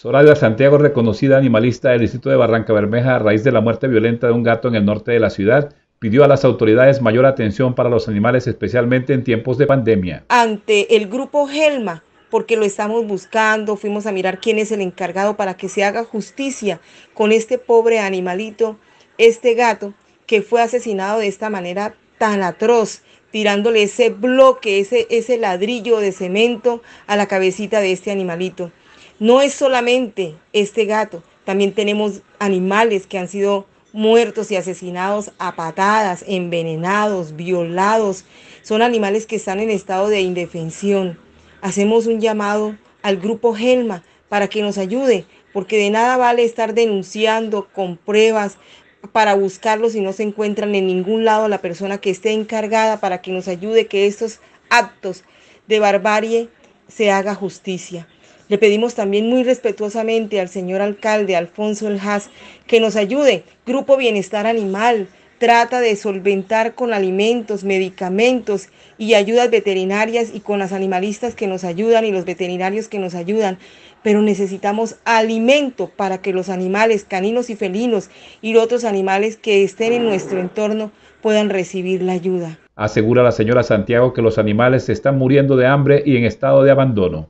Soraya Santiago reconocida animalista del distrito de Barranca Bermeja a raíz de la muerte violenta de un gato en el norte de la ciudad, pidió a las autoridades mayor atención para los animales, especialmente en tiempos de pandemia. Ante el grupo Gelma, porque lo estamos buscando, fuimos a mirar quién es el encargado para que se haga justicia con este pobre animalito, este gato, que fue asesinado de esta manera tan atroz, tirándole ese bloque, ese, ese ladrillo de cemento a la cabecita de este animalito. No es solamente este gato, también tenemos animales que han sido muertos y asesinados a patadas, envenenados, violados. Son animales que están en estado de indefensión. Hacemos un llamado al grupo Gelma para que nos ayude, porque de nada vale estar denunciando con pruebas para buscarlos si no se encuentran en ningún lado la persona que esté encargada para que nos ayude que estos actos de barbarie se haga justicia. Le pedimos también muy respetuosamente al señor alcalde Alfonso El Haz que nos ayude, Grupo Bienestar Animal, trata de solventar con alimentos, medicamentos y ayudas veterinarias y con las animalistas que nos ayudan y los veterinarios que nos ayudan. Pero necesitamos alimento para que los animales caninos y felinos y otros animales que estén en nuestro entorno puedan recibir la ayuda. Asegura la señora Santiago que los animales se están muriendo de hambre y en estado de abandono.